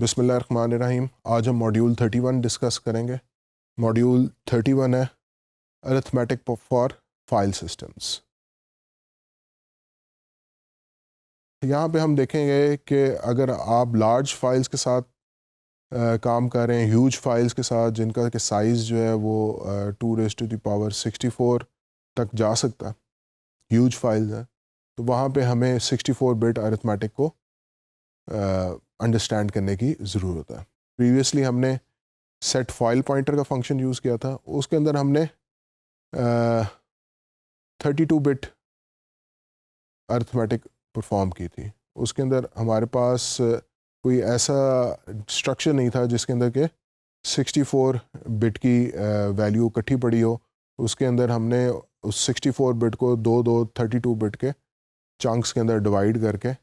बसमिल आज हम module 31 discuss करेंगे मॉड्यूल 31 है अरिथमेटिक फॉर फाइल सिस्टम्स यहाँ पे हम देखेंगे कि अगर आप लार्ज फाइल्स के साथ आ, काम कर रहे हैं ह्यूज फाइल्स के साथ जिनका के साइज़ जो है वो two race two the power sixty तक जा सकता है ह्यूज फाइल्स हैं तो वहाँ पे हमें 64 बिट अरिथमेटिक को आ, अंडरस्टैंड करने की ज़रूरत है प्रीवियसली हमने सेट फॉइल पॉइंटर का फंक्शन यूज़ किया था उसके अंदर हमने thirty two bit arithmetic perform की थी उसके अंदर हमारे पास कोई ऐसा स्ट्रक्चर नहीं था जिसके अंदर के 64 बिट की वैल्यू इकट्ठी पड़ी हो उसके अंदर हमने उस 64 बिट को दो दो 32 बिट के चंक्स के अंदर डिवाइड करके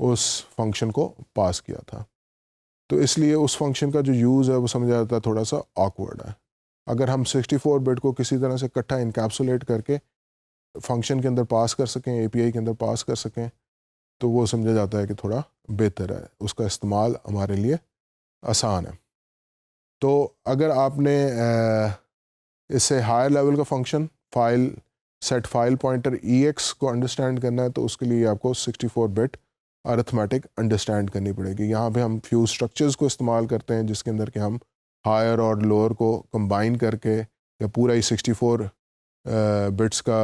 उस फंक्शन को पास किया था तो इसलिए उस फंक्शन का जो यूज़ है वो समझा जाता है थोड़ा सा ऑकवर्ड है अगर हम 64 बिट को किसी तरह से इकट्ठा इनकेप्सुलेट करके फंक्शन के अंदर पास कर सकें एपीआई के अंदर पास कर सकें तो वो समझा जाता है कि थोड़ा बेहतर है उसका इस्तेमाल हमारे लिए आसान है तो अगर आपने इससे हायर लेवल का function file set file pointer E को अंडरस्टैंड करना है तो उसके लिए आपको 64 बिट अर्थमेटिक अंडरस्टैंड करनी पड़ेगी यहाँ पे हम फ्यू स्ट्रक्चर्स को इस्तेमाल करते हैं जिसके अंदर के हम हायर और लोअर को कंबाइन करके या पूरा ही सिक्सटी फोर बिट्स का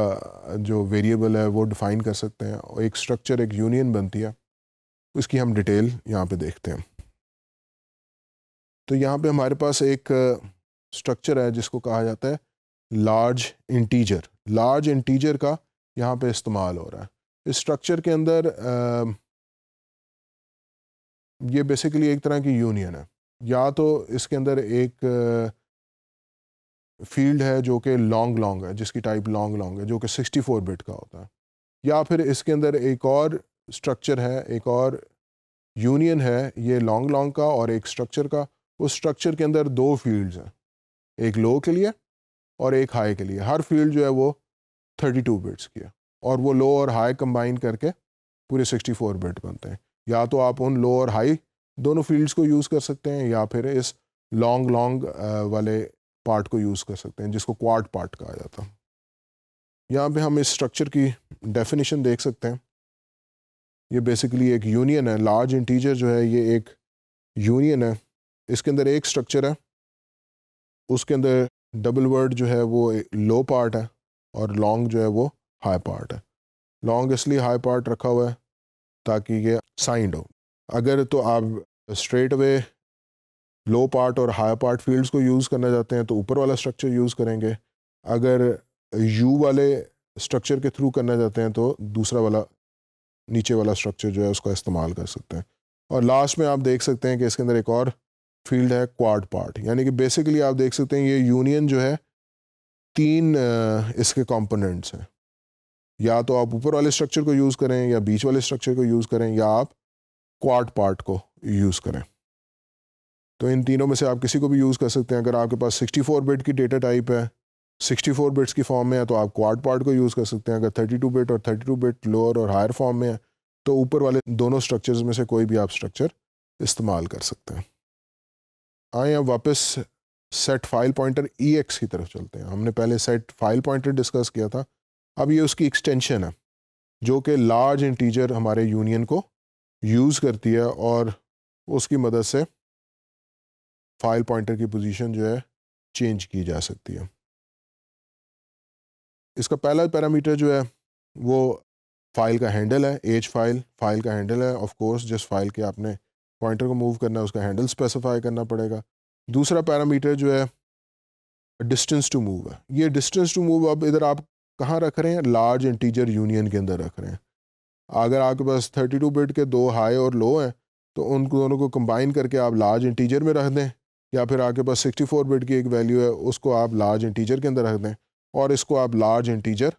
जो वेरिएबल है वो डिफ़ाइन कर सकते हैं और एक स्ट्रक्चर एक यूनियन बनती है उसकी हम डिटेल यहाँ पे देखते हैं तो यहाँ पे हमारे पास एक स्ट्रक्चर है जिसको कहा जाता है लार्ज इंटीजर लार्ज इंटीजर का यहाँ पे इस्तेमाल हो रहा है इस स्ट्रक्चर के अंदर ये बेसिकली एक तरह की यूनियन है या तो इसके अंदर एक फील्ड है जो कि लॉन्ग लॉन्ग है जिसकी टाइप लॉन्ग लॉन्ग है जो कि 64 बिट का होता है या फिर इसके अंदर एक और स्ट्रक्चर है एक और यूनियन है ये लॉन्ग लॉन्ग का और एक स्ट्रक्चर का उस स्ट्रक्चर के अंदर दो फील्ड्स हैं एक लो के लिए और एक हाई के लिए हर फील्ड जो है वो 32 बिट्स की है और वो लो और हाई कंबाइन करके पूरे 64 बिट बनते हैं या तो आप उन लो और हाई दोनों फील्ड्स को यूज़ कर सकते हैं या फिर इस लॉन्ग लॉन्ग वाले पार्ट को यूज़ कर सकते हैं जिसको क्वाड पार्ट कहा जाता है यहाँ पे हम इस स्ट्रक्चर की डेफिनेशन देख सकते हैं ये बेसिकली एक यूनियन है लार्ज इंटीजर जो है ये एक यूनियन है इसके अंदर एक स्ट्रक्चर है उसके अंदर डबल वर्ड जो है वो लो पार्ट है और लॉन्ग जो है वो हाई पार्ट है लॉन्ग इसलिए हाई पार्ट रखा हुआ है ताकि ये साइंड हो अगर तो आप स्ट्रेट अवे लो पार्ट और हाई पार्ट फील्ड्स को यूज़ करना चाहते हैं तो ऊपर वाला स्ट्रक्चर यूज़ करेंगे अगर यू वाले स्ट्रक्चर के थ्रू करना चाहते हैं तो दूसरा वाला नीचे वाला स्ट्रक्चर जो है उसका इस्तेमाल कर सकते हैं और लास्ट में आप देख सकते हैं कि इसके अंदर एक और फील्ड है क्वाड पार्ट यानी कि बेसिकली आप देख सकते हैं ये यूनियन जो है तीन इसके कंपोनेंट्स हैं या तो आप ऊपर वाले स्ट्रक्चर को यूज़ करें या बीच वाले स्ट्रक्चर को यूज़ करें या आप क्वाड पार्ट को यूज़ करें तो इन तीनों में से आप किसी को भी यूज़ कर सकते हैं अगर आपके पास 64 बिट की डेटा टाइप है 64 बिट्स की फॉर्म में है तो आप क्वाड पार्ट को यूज़ कर सकते हैं अगर 32 बिट और 32 बिट लोअर और हायर फॉर्म में है तो ऊपर वाले दोनों स्ट्रक्चर्स में से कोई भी आप स्ट्रक्चर इस्तेमाल कर सकते हैं आए अब वापस सेट फाइल पॉइंटर ई की तरफ चलते हैं हमने पहले सेट फाइल पॉइंटर डिस्कस किया था अब ये उसकी एक्सटेंशन है जो कि लार्ज इंटीजर हमारे यूनियन को यूज़ करती है और उसकी मदद से फाइल पॉइंटर की पोजीशन जो है चेंज की जा सकती है इसका पहला पैरामीटर जो है वो फाइल का हैंडल है एज फाइल फाइल का हैंडल है ऑफ कोर्स जिस फाइल के आपने पॉइंटर को मूव करना है उसका हैंडल स्पेसिफाई करना पड़ेगा दूसरा पैरामीटर जो है डिस्टेंस टू मूव है ये डिस्टेंस टू मूव अब इधर आप कहाँ रख रहे हैं लार्ज इंटीजर यूनियन के अंदर रख रहे हैं अगर आपके पास थर्टी टू बिट के दो हाई और लो हैं तो उन दोनों को कंबाइन करके आप लार्ज इंटीजर में रख दें या फिर आपके पास सिक्सटी फोर बिट की एक वैल्यू है उसको आप लार्ज इंटीजर के अंदर रख दें और इसको आप लार्ज इंटीजर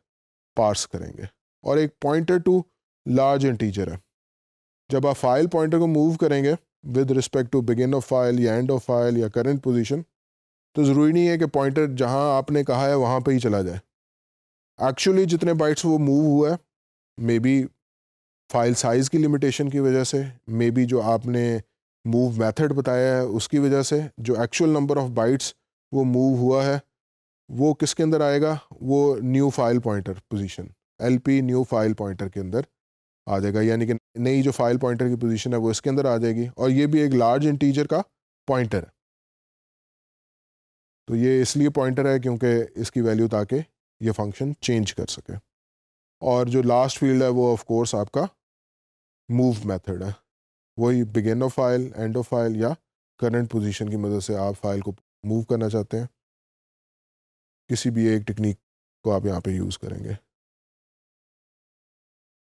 पार्स करेंगे और एक पॉइंटर टू लार्ज इंटीजर है जब आप फाइल पॉइंटर को मूव करेंगे with respect to begin of file या एंड ऑफ फाइल या करेंट पोजिशन तो ज़रूरी नहीं है कि पॉइंटर जहाँ आपने कहा है वहाँ पर ही चला जाए एक्चुअली जितने बाइट्स वो मूव हुआ है मे बी फाइल साइज़ की लिमिटेशन की वजह से मे बी जो आपने मूव मेथड बताया है उसकी वजह से जो एक्चुअल नंबर ऑफ़ बाइट्स वो मूव हुआ है वो किसके अंदर आएगा वो new file pointer position LP new file pointer के अंदर आ जाएगा यानी कि नई जो फाइल पॉइंटर की पोजीशन है वो इसके अंदर आ जाएगी और ये भी एक लार्ज इंटीजर का पॉइंटर है तो ये इसलिए पॉइंटर है क्योंकि इसकी वैल्यू ताकि ये फंक्शन चेंज कर सके और जो लास्ट फील्ड है वो ऑफ कोर्स आपका मूव मेथड है वही begin of file end of file या करंट पोजीशन की मदद से आप फाइल को मूव करना चाहते हैं किसी भी एक टेक्निक को आप यहाँ पे यूज़ करेंगे